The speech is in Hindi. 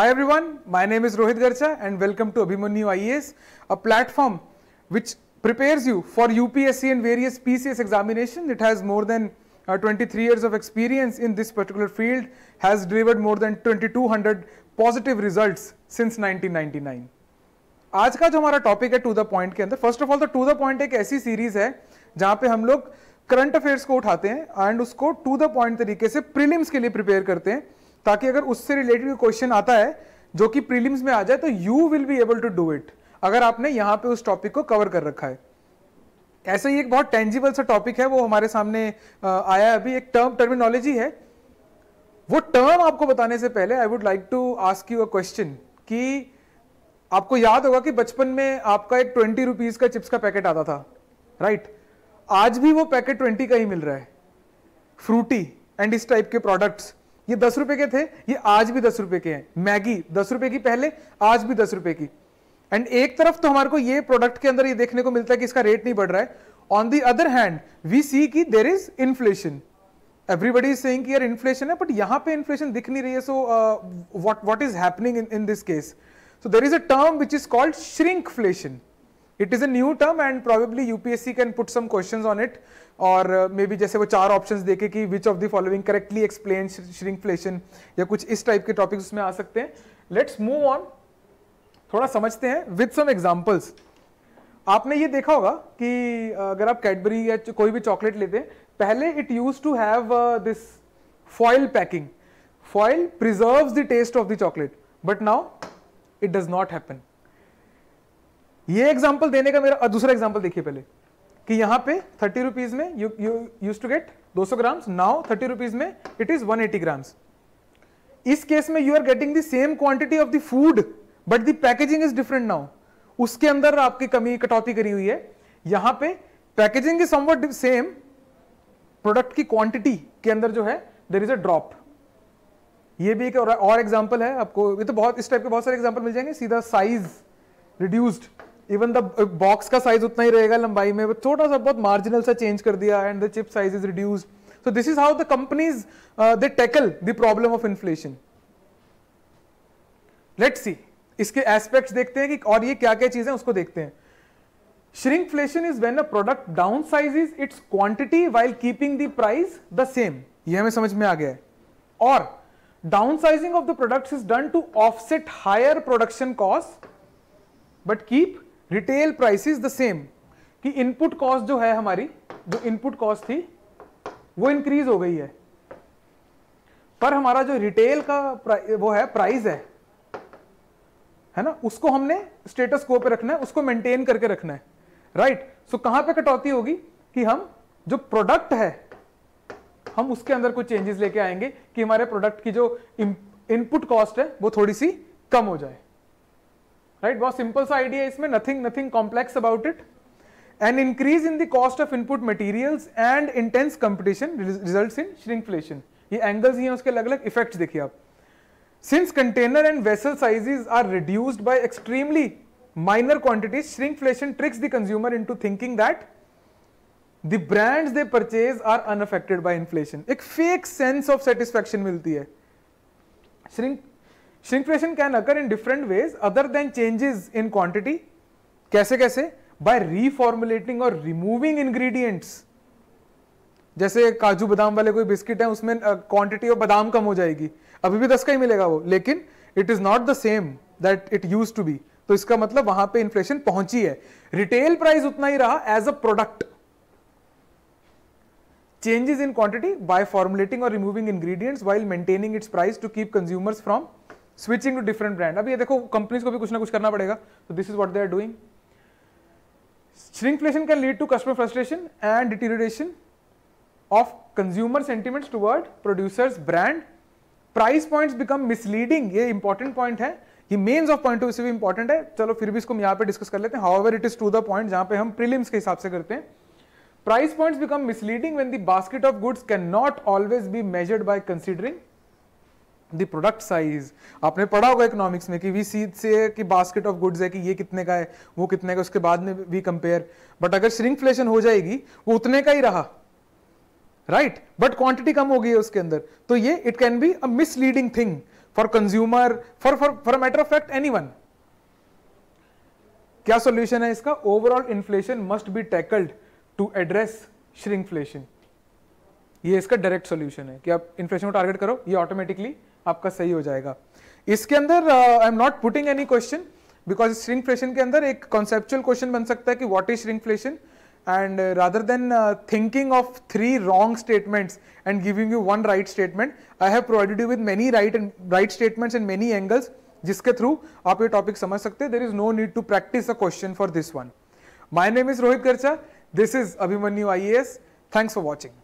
Hi everyone, my name is Rohit Garcha and welcome to Abhimanyu IES, a platform which prepares you for UPSC and various PCS examinations. It has more than uh, 23 years of experience in this particular field, has delivered more than 2200 positive results since 1999. आज का जो हमारा टॉपिक है टू द पॉइंट के अंदर फर्स्ट ऑफ ऑल तो टू द पॉइंट एक ऐसी सीरीज है जहां पे हम लोग करंट अफेयर्स को उठाते हैं एंड उसको टू द पॉइंट तरीके से प्रीलिम्स के लिए प्रिपेयर करते हैं ताकि अगर उससे रिलेटेड क्वेश्चन आता है जो कि प्रीलिम्स में आ जाए तो you will be able to do it अगर आपने यहां पे उस टॉपिक को कवर कर रखा है ऐसा ही एक बहुत टेंजिबल सा टॉपिक है वो हमारे सामने आया अभी एक टर्म टर्मिनोलॉजी है वो टर्म आपको बताने से पहले I would like to ask you a question कि आपको याद होगा कि बचपन में आपका एक ट्वेंटी रुपीज का चिप्स का पैकेट आता था राइट right? आज भी वो पैकेट ट्वेंटी का ही मिल रहा है फ्रूटी एंड इस टाइप के प्रोडक्ट्स ये दस रुपए के थे ये आज भी दस रुपए के हैं मैगी दस रुपए की पहले आज भी दस रुपए की एंड एक तरफ तो हमारे को ये प्रोडक्ट के अंदर ये देखने को मिलता है कि इसका रेट नहीं बढ़ रहा है on the other hand we see की there is inflation everybody is saying कि यार इन्फ्लेशन है बट यहां पे इन्फ्लेशन दिख नहीं रही है so what what is happening in this case so there is a term which is called shrinkflation it is a new term and probably UPSC can put some questions on it और मे बी जैसे वो चार ऑप्शंस देखे कि which of the following correctly explain shrinkflation या कुछ इस टाइप के टॉपिक्स उसमें आ सकते हैं लेट्स मूव ऑन थोड़ा समझते हैं विद सम एग्जाम्पल्स आपने ये देखा होगा कि uh, अगर आप कैडबरी या कोई भी चॉकलेट लेते हैं पहले it use to have this foil packing foil preserve the taste of the chocolate but now it does not happen ये एग्जाम्पल देने का मेरा दूसरा एग्जाम्पल देखिए पहले कि यहां पे थर्टी रुपीज में you you use to get 200 सौ ग्राम्स नाउ थर्टी रुपीज में इट इज 180 एटी ग्राम्स इस केस में you are getting the same quantity of the food but the packaging is different now उसके अंदर आपकी कमी कटौती करी हुई है यहां पे packaging is somewhat same product की क्वांटिटी के अंदर जो है देर इज अ ड्रॉप ये भी एक और एग्जाम्पल है आपको ये तो बहुत इस टाइप के बहुत सारे एग्जाम्पल मिल जाएंगे सीधा size reduced even the box का साइज उतना ही रहेगा लंबाई में छोटा सा बहुत मार्जिनल सा चेंज कर दिया and the chip size is reduced so this is how the companies they tackle the problem of inflation let see इसके एस्पेक्ट्स देखते हैं कि और ये क्या क्या चीजें उसको देखते हैं shrinkflation is when a product down is its quantity while keeping the price the same ये हमें समझ में आ गया है और down sizing of the product is done to offset higher production cost but keep retail prices the same कि इनपुट कॉस्ट जो है हमारी जो इनपुट कॉस्ट थी वो इंक्रीज हो गई है पर हमारा जो रिटेल का वो है प्राइस है है ना उसको हमने स्टेटस को पे रखना है उसको मेंटेन करके रखना है राइट सो कहां पे कटौती होगी कि हम जो प्रोडक्ट है हम उसके अंदर कुछ चेंजेस लेके आएंगे कि हमारे प्रोडक्ट की जो इनपुट कॉस्ट है वो थोड़ी सी कम हो जाए right was simple idea है nothing nothing complex about it an increase in the cost of input materials and intense competition results in shrinkflation ये angles here, हैं उसके अलग अलग effects देखिए since container and vessel sizes are reduced by extremely minor quantities shrinkflation tricks the consumer into thinking that the brands they purchase are unaffected by inflation A fake sense of satisfaction मिलती है shrink Shrinkflation can occur in different ways other than changes in quantity कैसे कैसे बाय reformulating और रिमूविंग ingredients. जैसे काजू बादाम वाले कोई बिस्किट है उसमें क्वांटिटी ऑफ बादाम कम हो जाएगी अभी भी दस का ही मिलेगा वो लेकिन it is not the same that it use to be तो इसका मतलब वहां पे इन्फ्लेशन पहुंची है रिटेल प्राइस उतना ही रहा as a product changes in quantity by formulating और removing ingredients while maintaining its price to keep consumers from switching to different brand अब ये देखो कंपनीज को भी कुछ ना कुछ करना पड़ेगा तो this is what they are doing shrinkflation can lead to customer frustration and deterioration of consumer sentiment toward producers brand price point become misleading ये इंपॉर्टेंट पॉइंट है ये mains of point of view भी इंपॉर्टेंट है चलो फिर भी इसको हम यहां पर डिस्कस कर लेते हैं how it is to the point जहां पर हम प्रिलिम्स के हिसाब से करते हैं price points become misleading when the basket of goods can not always be measured by considering the product size आपने पढ़ा होगा इकोनॉमिक्स में कि वी सी से कि बास्केट ऑफ गुड्स है कि ये कितने का है वो कितने का उसके बाद में वी कंपेयर बट अगर श्रिंकफ्लेशन हो जाएगी वो उतने का ही रहा राइट बट क्वांटिटी कम हो गई है उसके अंदर तो ये it can be a misleading thing for consumer for for for matter of fact any क्या सोल्यूशन है इसका overall inflation must be tackled to address shrinkflation ये इसका डायरेक्ट सोल्यूशन है कि आप इन्फ्लेशन को टारगेट करो ये ऑटोमेटिकली आपका सही हो जाएगा इसके अंदर I am not putting any question because flation के अंदर एक कॉन्सेप्चुअल क्वेश्चन बन सकता है कि what is flation and rather than thinking of three wrong statements and giving you one right statement I have provided you with many right and right statements and many angles जिसके थ्रू आप ये टॉपिक समझ सकते हैं there is no need to practice a question for this one my name is Rohit Garcha this is Abhimanyu I A S thanks for watching